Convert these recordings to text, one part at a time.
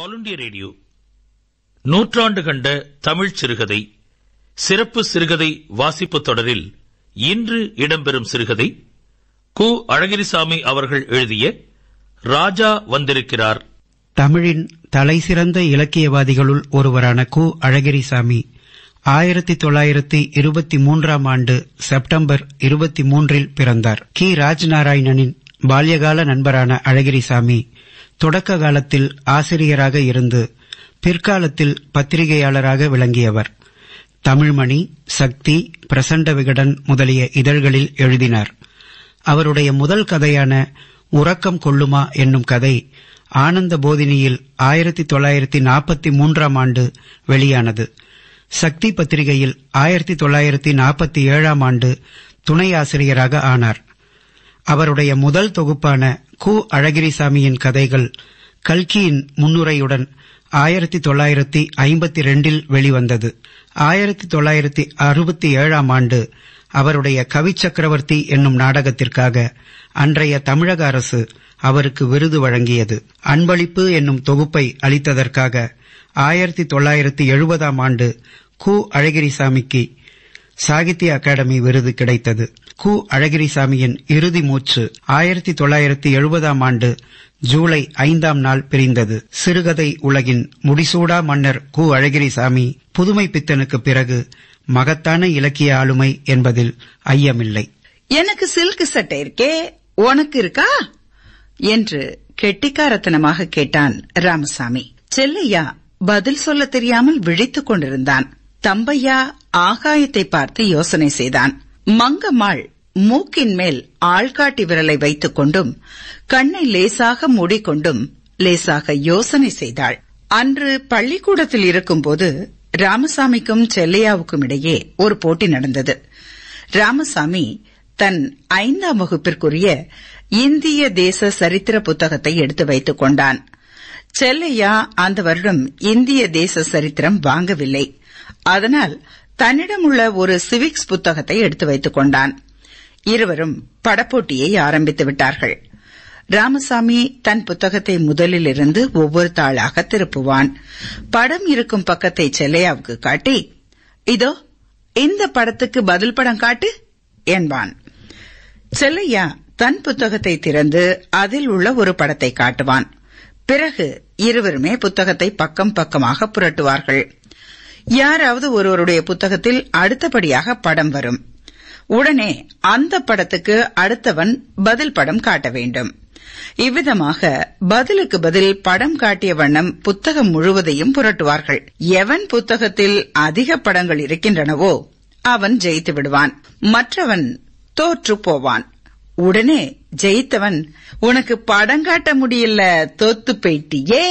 all India radio நூற்றாண்டு கண்ட தமிழ் சிறுகதை சிறப்பு சிறுகதை வாசிப்பு தொடரில் இன்று இடம்பெறும் சிறுகதை கு அழகிரிசாமி அவர்கள் எழுதிய ராஜா வந்திருக்கிறார் தமிழின் தலைசிறந்த இலக்கியவாதிகளுள் ஒருவரான கு அழகிரிசாமி ஆயிரத்தி தொள்ளாயிரத்தி இருபத்தி மூன்றாம் ஆண்டு செப்டம்பர் இருபத்தி மூன்றில் பிறந்தார் கி ராஜ் நாராயணனின் பால்யகால நண்பரான அழகிரிசாமி தொடக்க காலத்தில் ஆசிரியராக இருந்து பிற்காலத்தில் பத்திரிகையாளராக விளங்கியவர் தமிழ்மணி சக்தி பிரசண்ட விகடன் முதலிய இதழ்களில் எழுதினார் அவருடைய முதல் கதையான உறக்கம் கொள்ளுமா என்னும் கதை ஆனந்த போதினியில் ஆயிரத்தி தொள்ளாயிரத்தி நாற்பத்தி மூன்றாம் ஆண்டு வெளியானது சக்தி பத்திரிகையில் ஆயிரத்தி தொள்ளாயிரத்தி நாற்பத்தி ஏழாம் ஆண்டு துணை ஆசிரியராக ஆனார் அவருடைய முதல் தொகுப்பான கு அழகிரிசாமியின் கதைகள் கல்கியின் முன்னுரையுடன் ஆயிரத்தி தொள்ளாயிரத்தி ஐம்பத்தி ரெண்டில் வெளிவந்தது ஆயிரத்தி தொள்ளாயிரத்தி அறுபத்தி ஏழாம் ஆண்டு அவருடைய கவி சக்கரவர்த்தி என்னும் நாடகத்திற்காக அன்றைய தமிழக அரசு அவருக்கு விருது வழங்கியது அன்பளிப்பு என்னும் தொகுப்பை அளித்ததற்காக ஆயிரத்தி தொள்ளாயிரத்தி எழுபதாம் ஆண்டு கு அழகிரிசாமிக்கு சாகித்ய அகாடமி விருது கிடைத்தது கு அழகிரிசாமியின் இறுதி மூச்சு ஆயிரத்தி தொள்ளாயிரத்தி எழுபதாம் ஆண்டு ஜூலை ஐந்தாம் நாள் பிரிந்தது சிறுகதை உலகின் முடிசூடா மன்னர் கு அழகிரிசாமி புதுமை பித்தனுக்கு பிறகு மகத்தான இலக்கிய ஆளுமை என்பதில் ஐயமில்லை எனக்கு சில்க் சட்டை இருக்கே உனக்கு இருக்கா என்று கெட்டிக்காரத்தனமாக கேட்டான் ராமசாமி செல்லையா பதில் சொல்ல தெரியாமல் விழித்துக் கொண்டிருந்தான் தம்பையா ஆகாயத்தை பார்த்து யோசனை செய்தான் மங்கம்மாள் மூக்கின் மேல் ஆள்காட்டி விரலை வைத்துக் கொண்டும் கண்ணை லேசாக மூடிக்கொண்டும் லேசாக யோசனை செய்தாள் அன்று பள்ளிக்கூடத்தில் இருக்கும்போது ராமசாமிக்கும் செல்லையாவுக்கும் இடையே ஒரு போட்டி நடந்தது ராமசாமி தன் ஐந்தாம் வகுப்பிற்குரிய இந்திய தேச சரித்திர புத்தகத்தை எடுத்து வைத்துக் கொண்டான் செல்லையா அந்த வருடம் இந்திய தேச சரித்திரம் வாங்கவில்லை அதனால் தன்னிடமுள்ள ஒரு சிவிக்ஸ் புத்தகத்தை எடுத்து வைத்துக் கொண்டான் இருவரும் படப்போட்டியை ஆரம்பித்து விட்டார்கள் ராமசாமி தன் புத்தகத்தை முதலிலிருந்து ஒவ்வொரு தாளாக திருப்புவான் படம் இருக்கும் பக்கத்தை செல்லையாவுக்கு காட்டி இதோ இந்த படத்துக்கு பதில் படம் காட்டு என்பான் செல்லையா தன் புத்தகத்தை திறந்து அதில் உள்ள ஒரு படத்தை காட்டுவான் பிறகு இருவருமே புத்தகத்தை பக்கம் பக்கமாக புரட்டுவார்கள் யாராவது ஒருவருடைய புத்தகத்தில் அடுத்தபடியாக படம் வரும் உடனே அந்த படத்துக்கு அடுத்தவன் பதில் படம் காட்ட வேண்டும் இவ்விதமாக பதிலுக்கு பதில் படம் காட்டிய வண்ணம் புத்தகம் முழுவதையும் புரட்டுவார்கள் எவன் புத்தகத்தில் அதிக படங்கள் இருக்கின்றனவோ அவன் ஜெயித்து விடுவான் மற்றவன் தோற்று போவான் உடனே ஜெயித்தவன் உனக்கு படம் காட்ட முடியல தோத்து போயிட்டியே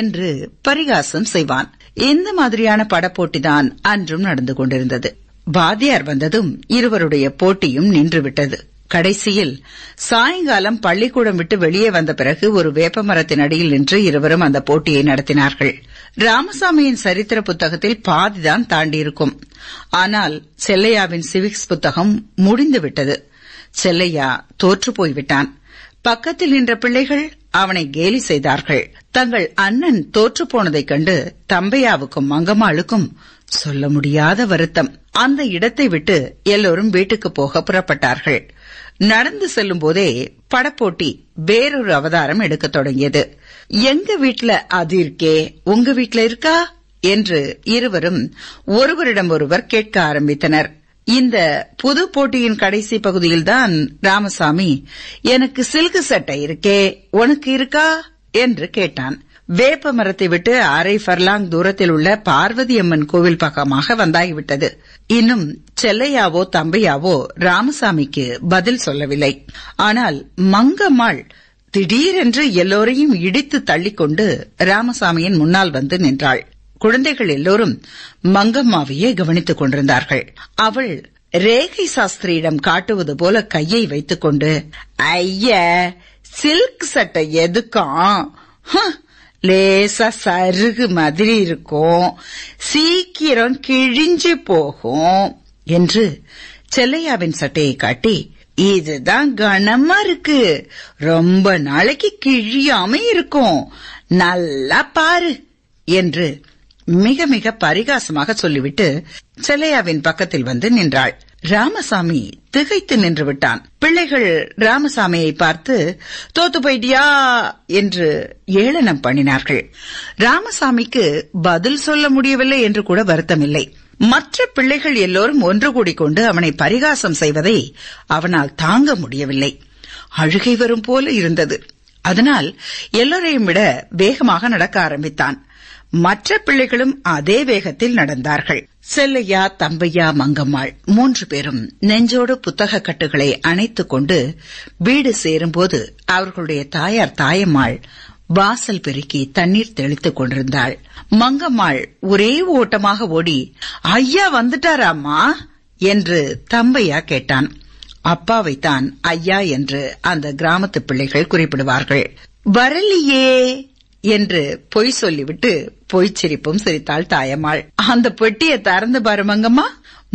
என்று பரிகாசம் செய்வான் இந்த மாதிரியான படப்போட்டிதான் அன்றும் நடந்து கொண்டிருந்தது பாத்தியார் வந்ததும் இருவருடைய போட்டியும் நின்றுவிட்டது கடைசியில் சாயங்காலம் பள்ளிக்கூடம் விட்டு வெளியே வந்த பிறகு ஒரு வேப்ப மரத்தின் அடியில் நின்று இருவரும் அந்த போட்டியை நடத்தினார்கள் ராமசாமியின் சரித்திர புத்தகத்தில் பாதிதான் தாண்டியிருக்கும் ஆனால் செல்லையாவின் சிவிக்ஸ் புத்தகம் முடிந்துவிட்டது செல்லையா தோற்று போய்விட்டான் பக்கத்தில் நின்ற பிள்ளைகள் அவனை கேலி செய்தார்கள் தங்கள் அண்ணன் தோற்றுப்போனதைக் கண்டு தம்பையாவுக்கும் மங்கம்மாளுக்கும் சொல்ல முடியாத வருத்தம் அந்த இடத்தை விட்டு எல்லோரும் வீட்டுக்கு போக புறப்பட்டார்கள் நடந்து செல்லும் போதே படப்போட்டி வேறொரு அவதாரம் எடுக்க தொடங்கியது எங்க வீட்ல அது இருக்கே உங்க வீட்ல இருக்கா என்று இருவரும் ஒருவரிடம் ஒருவர் கேட்க ஆரம்பித்தனர் இந்த புது போட்டியின் கடைசி பகுதியில்தான் ராமசாமி எனக்கு சில்கு சட்டை இருக்கே உனக்கு இருக்கா என்று கேட்டான் வேப்ப மரத்தை விட்டு அரை ஃபர்லாங் தூரத்தில் உள்ள பார்வதியம்மன் கோவில் பக்கமாக வந்தாகிவிட்டது இன்னும் செல்லையாவோ தம்பையாவோ ராமசாமிக்கு பதில் சொல்லவில்லை ஆனால் மங்கம்மாள் திடீரென்று எல்லோரையும் இடித்து தள்ளிக்கொண்டு ராமசாமியின் முன்னால் வந்து நின்றாள் குழந்தைகள் எல்லோரும் மங்கம்மாவையே கவனித்துக் கொண்டிருந்தார்கள் அவள் ரேகை சாஸ்திரியிடம் காட்டுவது போல கையை வைத்துக்கொண்டு ஐய சில்க் சட்டை எதுக்கும் லேசா சருகு மாதிரி இருக்கும் சீக்கிரம் கிழிஞ்சு போகும் என்று செல்லையாவின் சட்டையை காட்டி இதுதான் கனமா இருக்கு ரொம்ப நாளைக்கு கிழியாம இருக்கும் நல்லா பாரு என்று மிக மிக பரிகாசமாக சொல்லிவிட்டு செல்லையாவின் பக்கத்தில் வந்து நின்றாள் ராமசாமி திகைத்து நின்று விட்டான் பிள்ளைகள் ராமசாமியை பார்த்து தோத்து போயிட்டியா என்று ஏளனம் பண்ணினார்கள் ராமசாமிக்கு பதில் சொல்ல முடியவில்லை என்று கூட வருத்தமில்லை மற்ற பிள்ளைகள் எல்லோரும் ஒன்று கூடி கொண்டு அவனை பரிகாசம் செய்வதை அவனால் தாங்க முடியவில்லை அழுகை வரும் போல இருந்தது அதனால் எல்லோரையும் விட வேகமாக நடக்க ஆரம்பித்தான் மற்ற பிள்ளைகளும் அதே வேகத்தில் நடந்தார்கள் செல்லையா தம்பையா மங்கம்மாள் மூன்று பேரும் நெஞ்சோடு புத்தக கட்டுகளை அணைத்துக் கொண்டு வீடு சேரும்போது அவர்களுடைய தாயார் தாயம்மாள் வாசல் பெருக்கி தண்ணீர் தெளித்துக் கொண்டிருந்தாள் மங்கம்மாள் ஒரே ஓட்டமாக ஓடி ஐயா வந்துட்டாராமா என்று தம்பையா கேட்டான் அப்பாவைத்தான் ஐயா என்று அந்த கிராமத்து பிள்ளைகள் குறிப்பிடுவார்கள் வரலையே என்று பொய் சொல்லிவிட்டு பொய் சிரிப்பும் சிரித்தாள் தாயம்மாள் அந்த பெட்டியை திறந்து பாருமங்கம்மா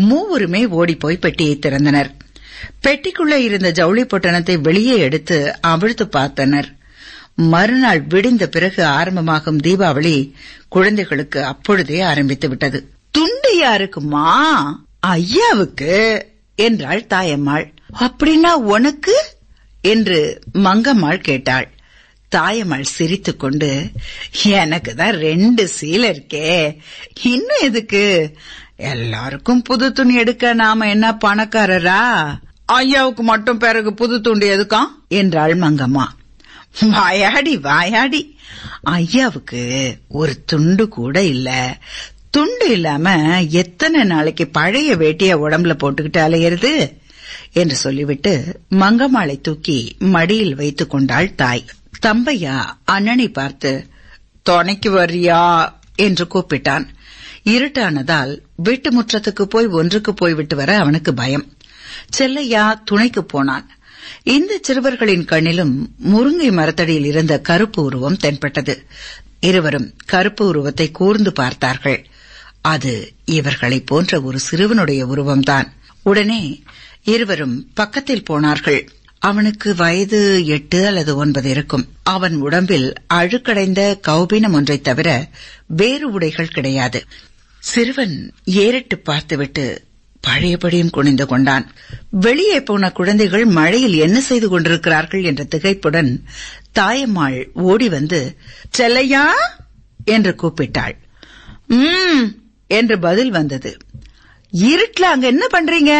மூவருமே ஓடிப்போய் பெட்டியை திறந்தனர் பெட்டிக்குள்ளே இருந்த ஜவுளி பொட்டணத்தை வெளியே எடுத்து அவிழ்த்து பார்த்தனர் மறுநாள் விடிந்த பிறகு ஆரம்பமாகும் தீபாவளி குழந்தைகளுக்கு அப்பொழுதே ஆரம்பித்து விட்டது துண்டு யாருக்குமா ஐயாவுக்கு என்றாள் தாயம்மாள் அப்படின்னா உனக்கு என்று மங்கம்மாள் கேட்டாள் தாயம்மாள் சிரித்து கொண்டு எனக்கு தான் ரெண்டு சீல இருக்கே இன்னும் எதுக்கு எல்லாருக்கும் புது துணி எடுக்க நாம என்ன பணக்காரரா ஐயாவுக்கு மட்டும் பிறகு புது துண்டு எதுக்கா என்றாள் மங்கம்மா வாயாடி வாயாடி ஐயாவுக்கு ஒரு துண்டு கூட இல்ல துண்டு இல்லாம எத்தனை நாளைக்கு பழைய வேட்டிய உடம்புல போட்டுக்கிட்டு அலையிறது என்று சொல்லிவிட்டு மங்கம்மாளை தூக்கி மடியில் வைத்துக் கொண்டாள் தாய் தம்பையா அண்ணனை பார்த்து துணைக்கு வர்றியா என்று கூப்பிட்டான் இருட்டானதால் வீட்டு முற்றத்துக்கு போய் ஒன்றுக்கு போய்விட்டு வர அவனுக்கு பயம் செல்லையா துணைக்கு போனான் இந்த சிறுவர்களின் கண்ணிலும் முருங்கை மரத்தடியில் இருந்த கருப்பு உருவம் தென்பட்டது இருவரும் கருப்பு உருவத்தை கூர்ந்து பார்த்தார்கள் அது இவர்களைப் போன்ற ஒரு சிறுவனுடைய உருவம்தான் உடனே இருவரும் பக்கத்தில் போனார்கள் அவனுக்கு வயது எட்டு அல்லது ஒன்பது இருக்கும் அவன் உடம்பில் அழுக்கடைந்த கௌபீனம் ஒன்றை தவிர வேறு உடைகள் கிடையாது சிறுவன் ஏறிட்டு பார்த்துவிட்டு பழையபடியும் குனிந்து கொண்டான் வெளியே போன குழந்தைகள் மழையில் என்ன செய்து கொண்டிருக்கிறார்கள் என்ற திகைப்புடன் தாயம்மாள் ஓடி வந்து செல்லையா என்று கூப்பிட்டாள் உம் என்று பதில் வந்தது இருட்ல அங்க என்ன பண்றீங்க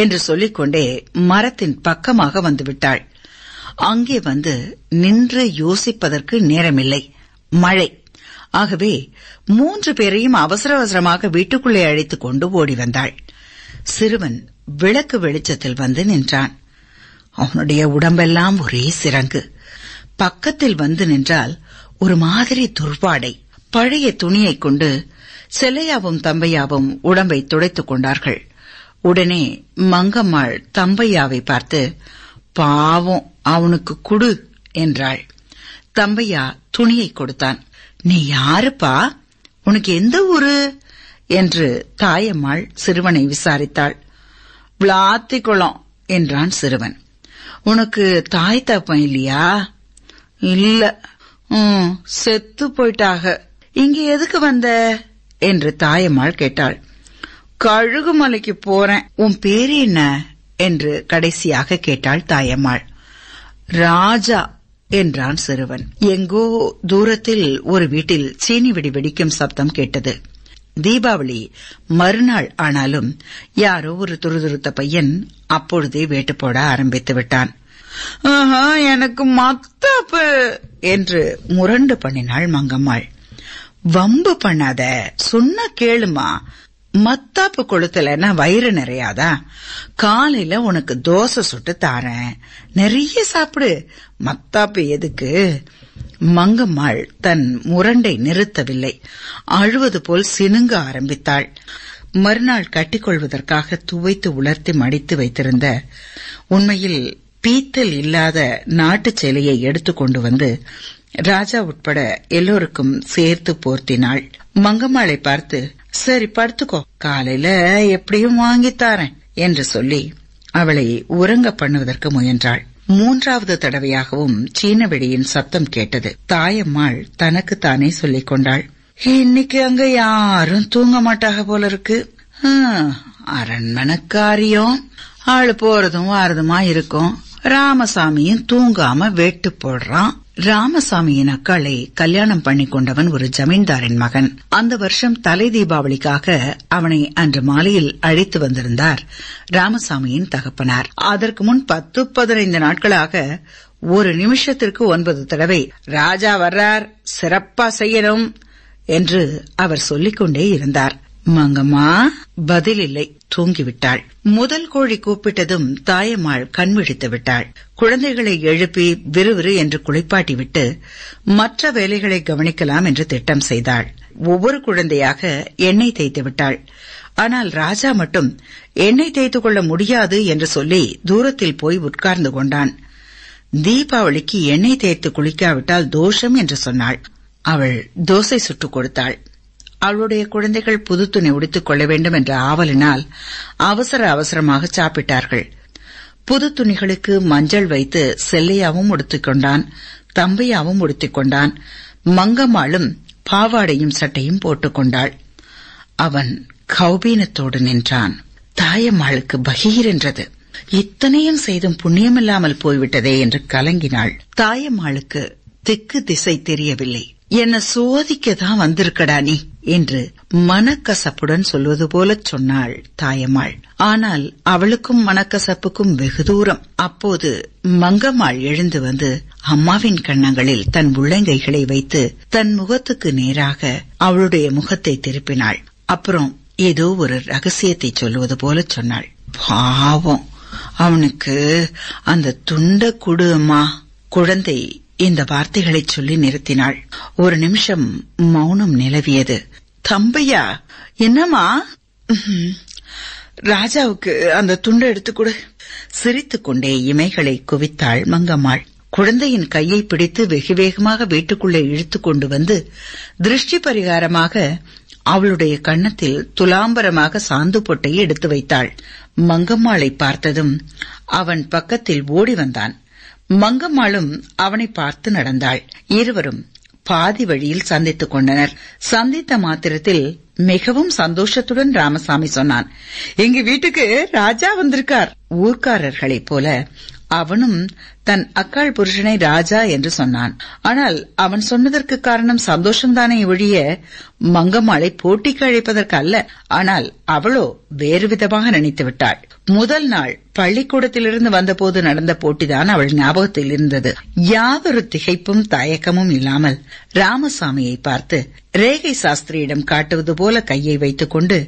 என்று சொல்லிக்கொண்டே மரத்தின் பக்கமாக வந்துவிட்டாள் அங்கே வந்து நின்று யோசிப்பதற்கு நேரமில்லை மழை ஆகவே மூன்று பேரையும் அவசர அவசரமாக வீட்டுக்குள்ளே அழைத்துக் கொண்டு ஓடி வந்தாள் சிறுவன் விளக்கு வெளிச்சத்தில் வந்து நின்றான் அவனுடைய உடம்பெல்லாம் ஒரே சிறங்கு பக்கத்தில் வந்து நின்றால் ஒரு மாதிரி துர்வாடை பழைய துணியைக் கொண்டு செல்லையாவும் தம்பையாவும் உடம்பை துடைத்துக் கொண்டார்கள் உடனே மங்கம்மாள் தம்பையாவை பார்த்து பாவம் அவனுக்கு குடு என்றாள் தம்பையா துணியை கொடுத்தான் நீ யாருப்பா உனக்கு எந்த ஊரு என்று தாயம்மாள் சிறுவனை விசாரித்தாள் விளாத்திக்குளம் என்றான் சிறுவன் உனக்கு தாய் தப்பம் இல்லையா இல்ல செத்து போயிட்டாக இங்க எதுக்கு வந்த என்று தாயம்மாள் கேட்டாள் கழுகுமலைக்கு போறேன் உன் பேர் என்ன என்று கடைசியாக கேட்டாள் தாயம்மாள் ராஜா என்றான் சிறுவன் எங்கோ தூரத்தில் ஒரு வீட்டில் சீனி வெடி வெடிக்கும் சப்தம் கேட்டது தீபாவளி மறுநாள் ஆனாலும் யாரோ ஒரு துருதுருத்த பையன் அப்பொழுதே வேட்டு போட ஆரம்பித்து விட்டான் எனக்கு மத்தப்பு என்று முரண்டு பண்ணினாள் மங்கம்மாள் வம்பு பண்ணாத சொன்ன கேளுமா மத்தாப்பு கொளுத்தலைன்னா வயிறு நிறையாதா காலையில உனக்கு தோசை சுட்டு தாரேன் நிறைய சாப்பிடு மத்தாப்பு எதுக்கு மங்கம்மாள் தன் முரண்டை நிறுத்தவில்லை அழுவது போல் சினுங்க ஆரம்பித்தாள் மறுநாள் கட்டிக்கொள்வதற்காக துவைத்து உலர்த்தி மடித்து வைத்திருந்த உண்மையில் பீத்தல் இல்லாத நாட்டு சேலையை எடுத்துக்கொண்டு வந்து ராஜா உட்பட எல்லோருக்கும் சேர்த்து போர்த்தினாள் மங்கம்மாளை பார்த்து சரி படுத்துக்கோ காலையில எப்படியும் தாரேன் என்று சொல்லி அவளை உறங்க பண்ணுவதற்கு முயன்றாள் மூன்றாவது தடவையாகவும் சீன வெடியின் சத்தம் கேட்டது தாயம்மாள் தனக்கு தானே சொல்லிக் கொண்டாள் இன்னைக்கு அங்க யாரும் தூங்க மாட்டாக போல இருக்கு அரண்மனக்காரியம் ஆள் போறதும் வாரதுமா இருக்கும் ராமசாமியும் தூங்காம வேட்டு போடுறான் ராமசாமியின் அக்காளை கல்யாணம் பண்ணி கொண்டவன் ஒரு ஜமீன்தாரின் மகன் அந்த வருஷம் தலை தீபாவளிக்காக அவனை அன்று மாலையில் அழைத்து வந்திருந்தார் ராமசாமியின் தகப்பனார் அதற்கு முன் பத்து பதினைந்து நாட்களாக ஒரு நிமிஷத்திற்கு ஒன்பது தடவை ராஜா வர்றார் சிறப்பா செய்யணும் என்று அவர் சொல்லிக்கொண்டே இருந்தார் மங்கம்மா பதில் இல்லை தூங்கிவிட்டாள் முதல் கோழி கூப்பிட்டதும் தாயம்மாள் கண்விழித்து விட்டாள் குழந்தைகளை எழுப்பி விறுவிறு என்று குளிப்பாட்டிவிட்டு மற்ற வேலைகளை கவனிக்கலாம் என்று திட்டம் செய்தாள் ஒவ்வொரு குழந்தையாக எண்ணெய் தேய்த்து விட்டாள் ஆனால் ராஜா மட்டும் எண்ணெய் தேய்த்து கொள்ள முடியாது என்று சொல்லி தூரத்தில் போய் உட்கார்ந்து கொண்டான் தீபாவளிக்கு எண்ணெய் தேய்த்து குளிக்காவிட்டால் தோஷம் என்று சொன்னாள் அவள் தோசை சுட்டுக் கொடுத்தாள் அவளுடைய குழந்தைகள் புது துணி உடித்துக் கொள்ள வேண்டும் என்ற ஆவலினால் அவசர அவசரமாக சாப்பிட்டார்கள் புது துணிகளுக்கு மஞ்சள் வைத்து செல்லையாவும் உடுத்திக் கொண்டான் தம்பையாவும் உடுத்திக் கொண்டான் மங்கம்மாளும் பாவாடையும் சட்டையும் போட்டுக்கொண்டாள் அவன் கௌபீனத்தோடு நின்றான் தாயம்மாளுக்கு பகீர் என்றது இத்தனையும் செய்தும் புண்ணியமில்லாமல் போய்விட்டதே என்று கலங்கினாள் தாயம்மாளுக்கு திக்கு திசை தெரியவில்லை என்ன சோதிக்கதான் வந்திருக்கடா நீ என்று மனக்கசப்புடன் சொல்வது போலச் சொன்னாள் தாயம்மாள் ஆனால் அவளுக்கும் மனக்கசப்புக்கும் வெகு தூரம் அப்போது மங்கம்மாள் எழுந்து வந்து அம்மாவின் கண்ணங்களில் தன் உள்ளங்கைகளை வைத்து தன் முகத்துக்கு நேராக அவளுடைய முகத்தை திருப்பினாள் அப்புறம் ஏதோ ஒரு ரகசியத்தை சொல்வது போலச் சொன்னாள் பாவம் அவனுக்கு அந்த துண்ட குடு அம்மா குழந்தை இந்த வார்த்தைகளை சொல்லி நிறுத்தினாள் ஒரு நிமிஷம் மௌனம் நிலவியது தம்பையா என்னம்மா ராஜாவுக்கு அந்த துண்டை எடுத்துக்கொடு சிரித்துக் கொண்டே இமைகளை குவித்தாள் மங்கம்மாள் குழந்தையின் கையை பிடித்து வெகு வேகமாக வீட்டுக்குள்ளே இழுத்துக் கொண்டு வந்து திருஷ்டி பரிகாரமாக அவளுடைய கண்ணத்தில் துலாம்பரமாக சாந்து பொட்டையை எடுத்து வைத்தாள் மங்கம்மாளை பார்த்ததும் அவன் பக்கத்தில் ஓடி வந்தான் மங்கம்மாளும் அவனை பார்த்து நடந்தாள் இருவரும் பாதி வழியில் சந்தித்துக் கொண்டனர் சந்தித்த மாத்திரத்தில் மிகவும் சந்தோஷத்துடன் ராமசாமி சொன்னான் எங்க வீட்டுக்கு ராஜா வந்திருக்கார் ஊர்க்காரர்களைப் போல அவனும் தன் அக்காள் புருஷனை ராஜா என்று சொன்னான் ஆனால் அவன் சொன்னதற்கு காரணம் சந்தோஷம்தானே ஒழிய மங்கம்மாளை போட்டிக்கு அழைப்பதற்கு அல்ல ஆனால் அவளோ வேறு விதமாக நினைத்து விட்டாள் முதல் நாள் பள்ளிக்கூடத்திலிருந்து வந்தபோது நடந்த போட்டிதான் அவள் ஞாபகத்தில் இருந்தது யாதொரு திகைப்பும் தயக்கமும் இல்லாமல் ராமசாமியை பார்த்து ரேகை சாஸ்திரியிடம் காட்டுவது போல கையை வைத்துக்கொண்டு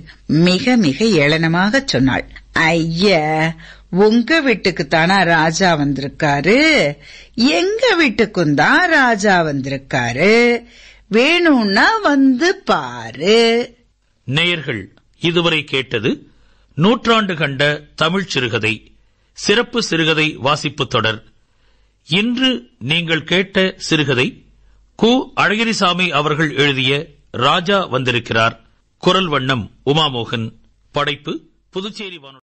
மிக மிக ஏளனமாகச் சொன்னாள் ஐய உங்க வீட்டுக்குத்தானா ராஜா வந்திருக்காரு எங்க வீட்டுக்கும் தான் ராஜா வந்திருக்காரு வேணும்னா வந்து பாரு நேயர்கள் இதுவரை கேட்டது நூற்றாண்டு கண்ட தமிழ் சிறுகதை சிறப்பு சிறுகதை வாசிப்பு தொடர் இன்று நீங்கள் கேட்ட சிறுகதை கு அழகிரிசாமி அவர்கள் எழுதிய ராஜா வந்திருக்கிறார் குரல் வண்ணம் உமாமோகன் படைப்பு புதுச்சேரி வானொலி